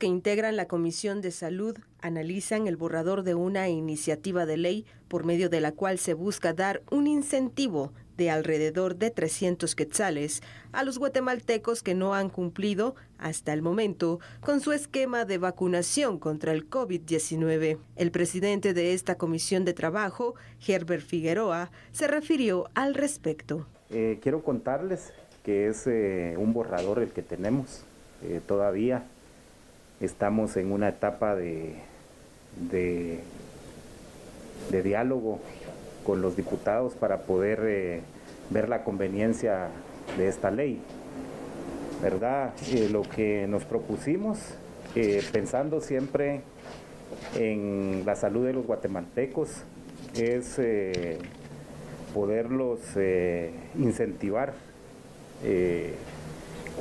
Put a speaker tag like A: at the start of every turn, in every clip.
A: que integran la Comisión de Salud analizan el borrador de una iniciativa de ley por medio de la cual se busca dar un incentivo de alrededor de 300 quetzales a los guatemaltecos que no han cumplido hasta el momento con su esquema de vacunación contra el COVID-19. El presidente de esta comisión de trabajo, Herbert Figueroa, se refirió al respecto.
B: Eh, quiero contarles que es eh, un borrador el que tenemos eh, todavía estamos en una etapa de, de, diálogo con los diputados para poder eh, ver la conveniencia de esta ley. ¿Verdad? Eh, lo que nos propusimos, eh, pensando siempre en la salud de los guatemaltecos, es poderlos incentivar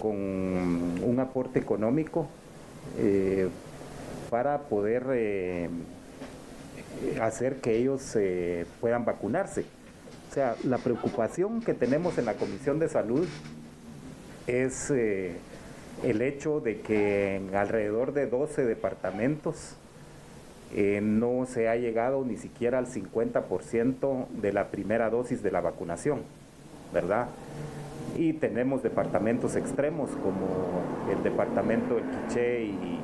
B: con un aporte económico eh, para poder eh, hacer que ellos eh, puedan vacunarse. O sea, la preocupación que tenemos en la Comisión de Salud es el hecho de que en alrededor de 12 departamentos no se ha llegado ni siquiera al 50% de la primera dosis de la vacunación, ¿verdad? y tenemos departamentos extremos como el departamento El Quiché y,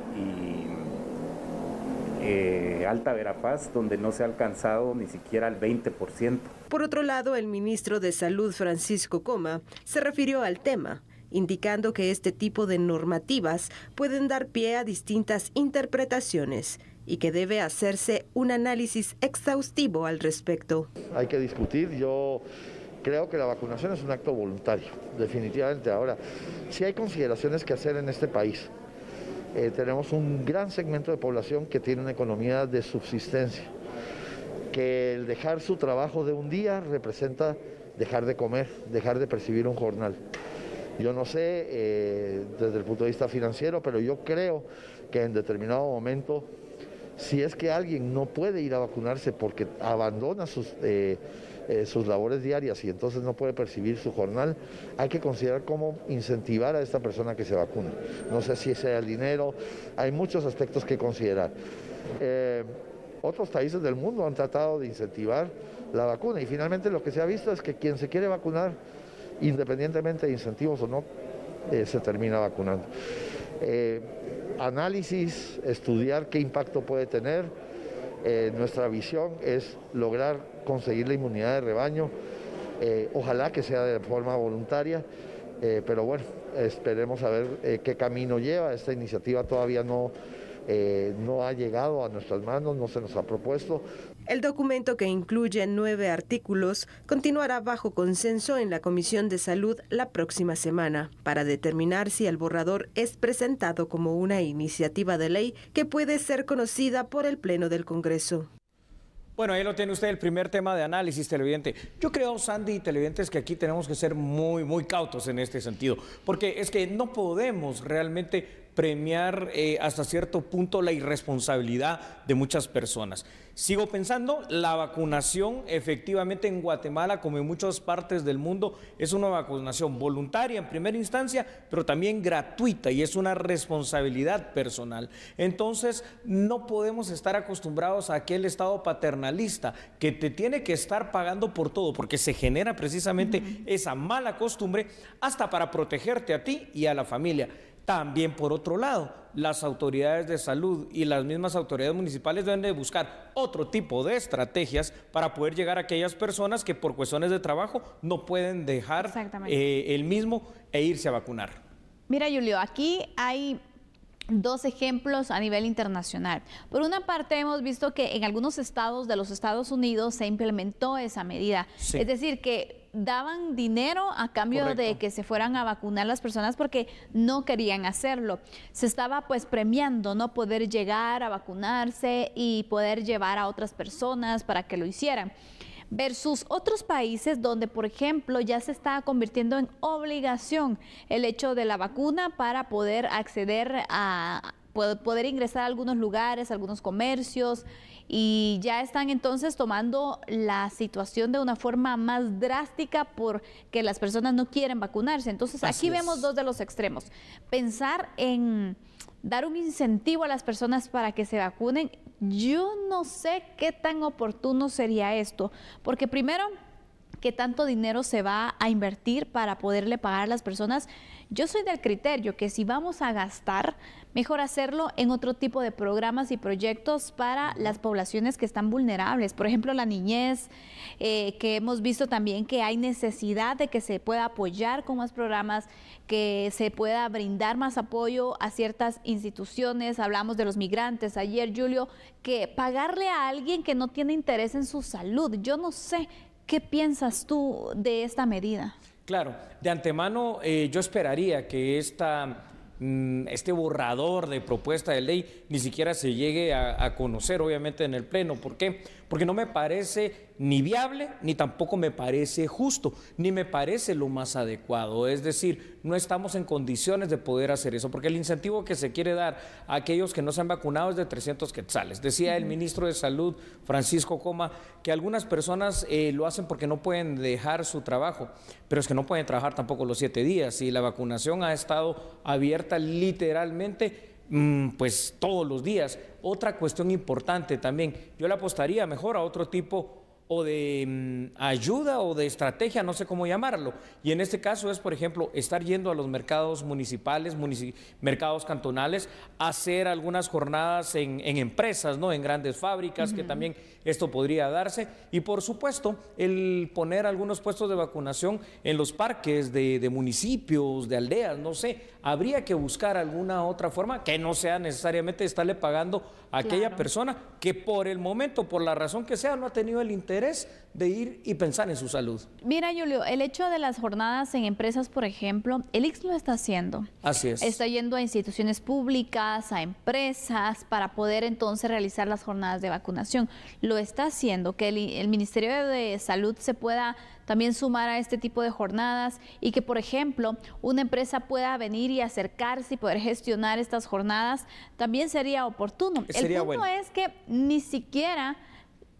B: eh, Alta Verapaz, donde no se ha alcanzado ni siquiera el 20%.
A: Por otro lado, el ministro de Salud, Francisco Coma, se refirió al tema indicando que este tipo de normativas pueden dar pie a distintas interpretaciones y que debe hacerse un análisis
C: exhaustivo al respecto. Hay que discutir, yo creo que la vacunación es un acto voluntario, definitivamente. Ahora, si hay consideraciones que hacer en este país. Eh, tenemos un gran segmento de población que tiene una economía de subsistencia, que el dejar su trabajo de un día representa dejar de comer, dejar de percibir un jornal. Yo no sé eh, desde el punto de vista financiero, pero yo creo que en determinado momento, si es que alguien no puede ir a vacunarse porque abandona sus... Eh, eh, sus labores diarias y entonces no puede percibir su jornal, hay que considerar cómo incentivar a esta persona que se vacune. No sé si sea el dinero, hay muchos aspectos que considerar. Eh, otros países del mundo han tratado de incentivar la vacuna y finalmente lo que se ha visto es que quien se quiere vacunar, independientemente de incentivos o no, eh, se termina vacunando. análisis, estudiar qué impacto puede tener eh, nuestra visión es lograr conseguir la inmunidad de rebaño, eh, ojalá que sea de forma voluntaria, eh, pero bueno, esperemos a ver qué camino lleva. Esta iniciativa todavía no, eh, no ha llegado a nuestras manos, no se nos ha propuesto.
A: El documento que incluye nueve artículos continuará bajo consenso en la Comisión de Salud la próxima semana para determinar si el borrador es presentado como una iniciativa de ley que puede ser conocida por el Pleno del Congreso.
D: Bueno, ahí lo tiene usted el primer tema de análisis televidente. Yo creo, Sandy y televidentes, que aquí tenemos que ser muy, muy cautos en este sentido, porque es que no podemos realmente premiar eh, hasta cierto punto la irresponsabilidad de muchas personas. Sigo pensando, la vacunación efectivamente en Guatemala, como en muchas partes del mundo, es una vacunación voluntaria en primera instancia, pero también gratuita y es una responsabilidad personal. Entonces, no podemos estar acostumbrados a aquel Estado paternalista que te tiene que estar pagando por todo, porque se genera precisamente esa mala costumbre hasta para protegerte a ti y a la familia. También por otro lado, las autoridades de salud y las mismas autoridades municipales deben de buscar otro tipo de estrategias para poder llegar a aquellas personas que por cuestiones de trabajo no pueden dejar eh, el mismo e irse a vacunar.
E: Mira, Julio, aquí hay dos ejemplos a nivel internacional. Por una parte, hemos visto que en algunos estados de los Estados Unidos se implementó esa medida. Es decir, que daban dinero a cambio de que se fueran a vacunar las personas porque no querían hacerlo. Se estaba pues premiando no poder llegar a vacunarse y poder llevar a otras personas para que lo hicieran versus otros países donde, por ejemplo, ya se está convirtiendo en obligación el hecho de la vacuna para poder acceder a poder ingresar a algunos lugares, a algunos comercios y ya están entonces tomando la situación de una forma más drástica porque las personas no quieren vacunarse. Entonces aquí vemos dos de los extremos. Pensar en dar un incentivo a las personas para que se vacunen yo no sé qué tan oportuno sería esto, porque primero, qué tanto dinero se va a invertir para poderle pagar a las personas yo soy del criterio que si vamos a gastar, mejor hacerlo en otro tipo de programas y proyectos para las poblaciones que están vulnerables, por ejemplo la niñez, eh, que hemos visto también que hay necesidad de que se pueda apoyar con más programas, que se pueda brindar más apoyo a ciertas instituciones, hablamos de los migrantes ayer, Julio, que pagarle a alguien que no tiene interés en su salud, yo no sé qué piensas tú de esta medida.
D: Claro, de antemano eh, yo esperaría que esta, mm, este borrador de propuesta de ley ni siquiera se llegue a, a conocer, obviamente, en el Pleno. ¿Por qué? porque no me parece ni viable, ni tampoco me parece justo, ni me parece lo más adecuado. Es decir, no estamos en condiciones de poder hacer eso, porque el incentivo que se quiere dar a aquellos que no se han vacunado es de 300 quetzales. Decía el ministro de Salud, Francisco Coma, que algunas personas eh, lo hacen porque no pueden dejar su trabajo, pero es que no pueden trabajar tampoco los siete días y la vacunación ha estado abierta literalmente Mm, pues todos los días. Otra cuestión importante también, yo le apostaría mejor a otro tipo o de mm, ayuda o de estrategia, no sé cómo llamarlo. Y en este caso es, por ejemplo, estar yendo a los mercados municipales, mercados cantonales, hacer algunas jornadas en, empresas, ¿no? en grandes fábricas, que también esto podría darse. Y por supuesto, el poner algunos puestos de vacunación en los parques de, municipios, de aldeas, no sé. Habría que buscar alguna otra forma que no sea necesariamente estarle pagando a aquella persona que por el momento, por la razón que sea, no ha tenido el interés de ir y pensar en su salud.
E: Mira, Julio, el hecho de las jornadas en empresas, por ejemplo, el IX lo está haciendo.
D: Así es. Está
E: yendo a instituciones públicas, a empresas, para poder entonces realizar las jornadas de vacunación. Lo está haciendo, que el, Ministerio de Salud se pueda también sumar a este tipo de jornadas y que, por ejemplo, una empresa pueda venir y acercarse y poder gestionar estas jornadas, también sería oportuno. el punto es que ni siquiera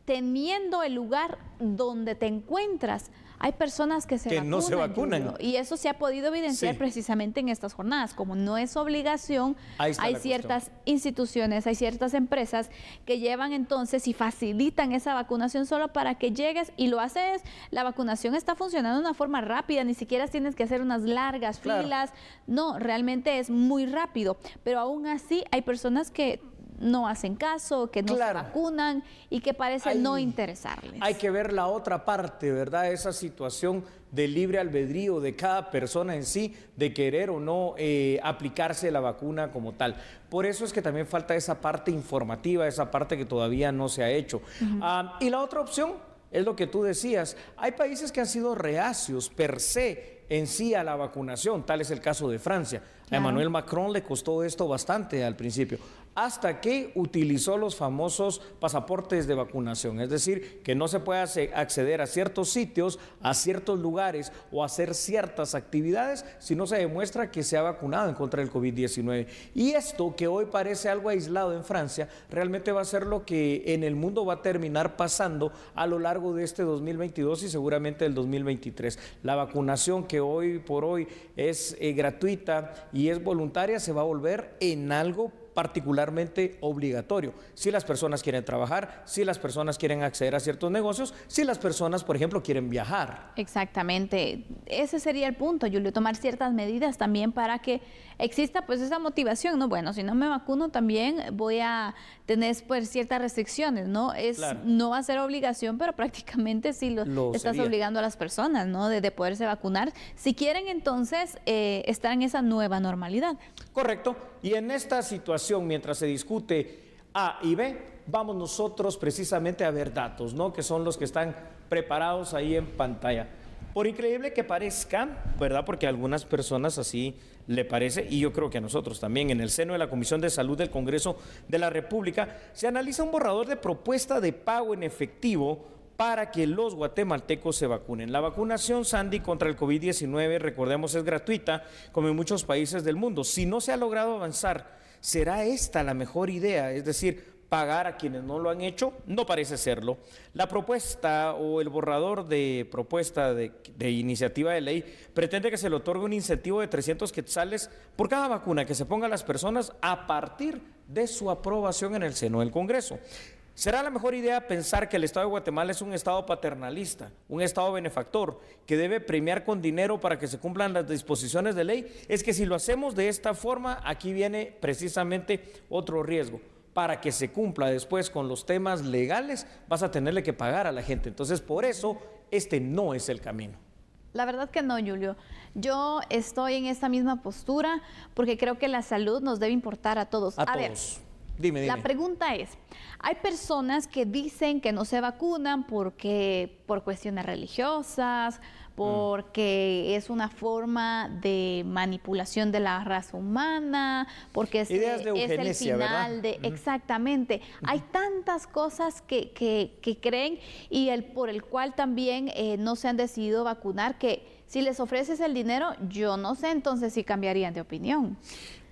E: teniendo el lugar donde te encuentras. Hay personas que se vacunan, y eso se ha podido evidenciar precisamente en estas jornadas. Como no es obligación, hay ciertas instituciones, hay ciertas empresas que llevan entonces y facilitan esa vacunación solo para que llegues y lo haces. La vacunación está funcionando de una forma rápida, ni siquiera tienes que hacer unas largas filas. No, realmente es muy rápido. Pero aún así hay personas que no hacen caso, que no se vacunan y que parece no interesarles.
D: Hay que ver la otra parte, ¿verdad? Esa situación de libre albedrío de cada persona en sí, de querer o no eh, aplicarse la vacuna como tal. Por eso es que también falta esa parte informativa, esa parte que todavía no se ha hecho. Ah, y la otra opción es lo que tú decías. Hay países que han sido reacios per se en sí a la vacunación, tal es el caso de Francia. A Emmanuel Macron le costó esto bastante al principio, hasta que utilizó los famosos pasaportes de vacunación, es decir, que no se puede acceder a ciertos sitios, a ciertos lugares o hacer ciertas actividades si no se demuestra que se ha vacunado en contra del COVID-19. Y esto que hoy parece algo aislado en Francia, realmente va a ser lo que en el mundo va a terminar pasando a lo largo de este 2022 y seguramente del 2023. La vacunación que hoy por hoy es eh, gratuita y es voluntaria, se va a volver en algo particularmente obligatorio. Si las personas quieren trabajar, si las personas quieren acceder a ciertos negocios, si las personas, por ejemplo, quieren viajar.
E: Exactamente. Ese sería el punto, Julio, tomar ciertas medidas también para que exista pues esa motivación, ¿no? Bueno, si no me vacuno también voy a tener pues ciertas restricciones, ¿no? Es, No va a ser obligación, pero prácticamente sí lo, estás obligando a las personas, ¿no? De, poderse vacunar, si quieren entonces eh, estar en esa nueva normalidad.
D: Correcto. Y en esta situación, mientras se discute A y B, vamos nosotros precisamente a ver datos, ¿no? Que son los que están preparados ahí en pantalla. Por increíble que parezca, ¿verdad? Porque a algunas personas así le parece, y yo creo que a nosotros también, en el seno de la Comisión de Salud del Congreso de la República, se analiza un borrador de propuesta de pago en efectivo para que los guatemaltecos se vacunen. La vacunación Sandy contra el COVID-19, recordemos, es gratuita, como en muchos países del mundo. Si no se ha logrado avanzar, ¿será esta la mejor idea? Es decir, pagar a quienes no lo han hecho? No parece serlo. La propuesta o el borrador de propuesta de, iniciativa de ley pretende que se le otorgue un incentivo de 300 quetzales por cada vacuna que se ponga a las personas a partir de su aprobación en el seno del Congreso. ¿Será la mejor idea pensar que el Estado de Guatemala es un Estado paternalista, un Estado benefactor, que debe premiar con dinero para que se cumplan las disposiciones de ley? Es que si lo hacemos de esta forma, aquí viene precisamente otro riesgo para que se cumpla después con los temas legales, vas a tenerle que pagar a la gente. Entonces, por eso, este no es el camino.
E: La verdad que no, Julio. Yo estoy en esta misma postura porque creo que la salud nos debe importar a todos. A, todos. dime, dime. La pregunta es, hay personas que dicen que no se vacunan porque por cuestiones religiosas, Mm. porque es una forma de manipulación de la raza humana, porque es, el final de... Exactamente. Hay tantas cosas que, que, creen y el por el cual también eh, no se han decidido vacunar que si les ofreces el dinero, yo no sé entonces si cambiarían de opinión.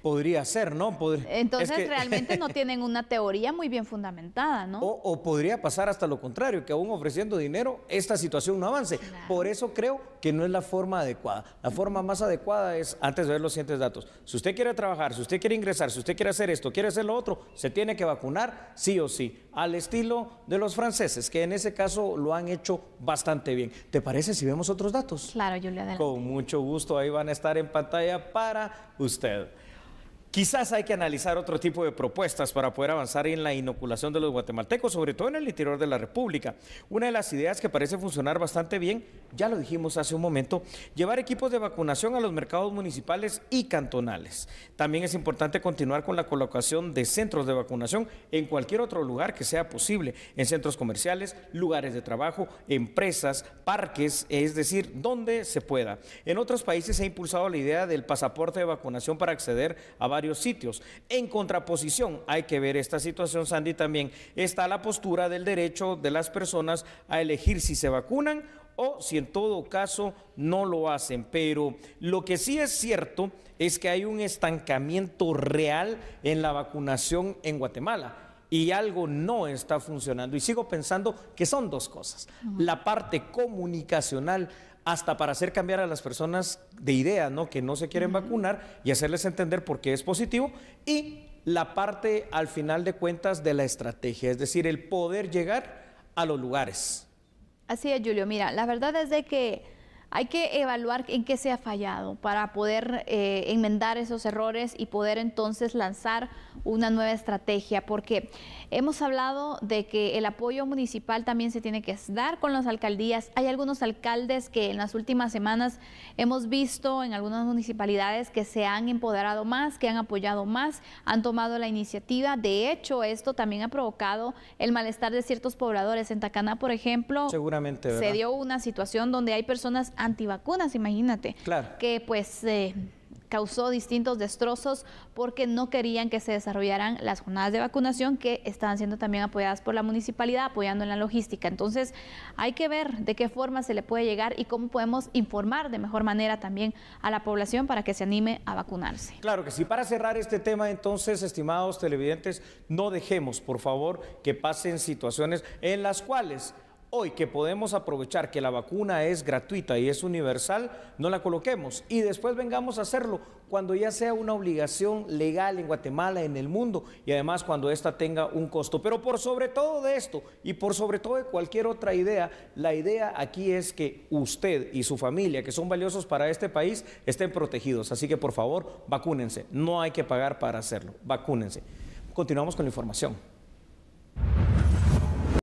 D: Podría ser, ¿no? Entonces realmente no
E: tienen una teoría muy bien fundamentada, ¿no?
D: O, podría pasar hasta lo contrario, que aún ofreciendo dinero esta situación no avance. Por eso creo que no es la forma adecuada. La forma más adecuada es, antes de ver los siguientes datos, si usted quiere trabajar, si usted quiere ingresar, si usted quiere hacer esto, quiere hacer lo otro, se tiene que vacunar sí o sí, al estilo de los franceses, que en ese caso lo han hecho bastante bien. ¿Te parece si vemos otros datos? Claro, Julia. Adelante. Con mucho gusto, ahí van a estar en pantalla para usted. Quizás hay que analizar otro tipo de propuestas para poder avanzar en la inoculación de los guatemaltecos, sobre todo en el interior de la República. Una de las ideas que parece funcionar bastante bien, ya lo dijimos hace un momento, llevar equipos de vacunación a los mercados municipales y cantonales. También es importante continuar con la colocación de centros de vacunación en cualquier otro lugar que sea posible, en centros comerciales, lugares de trabajo, empresas, parques, es decir, donde se pueda. En otros países se ha impulsado la idea del pasaporte de vacunación para acceder a sitios. En contraposición, hay que ver esta situación, Sandy, también está la postura del derecho de las personas a elegir si se vacunan o si en todo caso no lo hacen. Pero lo que sí es cierto es que hay un estancamiento real en la vacunación en Guatemala y algo no está funcionando. Y sigo pensando que son dos cosas. La parte comunicacional hasta para hacer cambiar a las personas de idea, ¿no? Que no se quieren vacunar y hacerles entender por qué es positivo. Y la parte, al final de cuentas, de la estrategia, es decir, el poder llegar a los lugares.
E: Así es, Julio. Mira, la verdad es de que hay que evaluar en qué se ha fallado para poder eh, enmendar esos errores y poder entonces lanzar una nueva estrategia, porque hemos hablado de que el apoyo municipal también se tiene que dar con las alcaldías. Hay algunos alcaldes que en las últimas semanas hemos visto en algunas municipalidades que se han empoderado más, que han apoyado más, han tomado la iniciativa. De hecho, esto también ha provocado el malestar de ciertos pobladores. En Tacana, por ejemplo,
D: Seguramente, se dio
E: una situación donde hay personas antivacunas, imagínate. Que pues... Eh, causó distintos destrozos porque no querían que se desarrollaran las jornadas de vacunación que estaban siendo también apoyadas por la municipalidad, apoyando en la logística. Entonces, hay que ver de qué forma se le puede llegar y cómo podemos informar de mejor manera también a la población para que se anime a vacunarse.
D: Claro que sí. Para cerrar este tema, entonces, estimados televidentes, no dejemos, por favor, que pasen situaciones en las cuales hoy que podemos aprovechar que la vacuna es gratuita y es universal, no la coloquemos y después vengamos a hacerlo cuando ya sea una obligación legal en Guatemala, en el mundo y además cuando esta tenga un costo. Pero por sobre todo de esto y por sobre todo de cualquier otra idea, la idea aquí es que usted y su familia, que son valiosos para este país, estén protegidos. Así que por favor, vacúnense. No hay que pagar para hacerlo. Vacúnense. Continuamos con la información.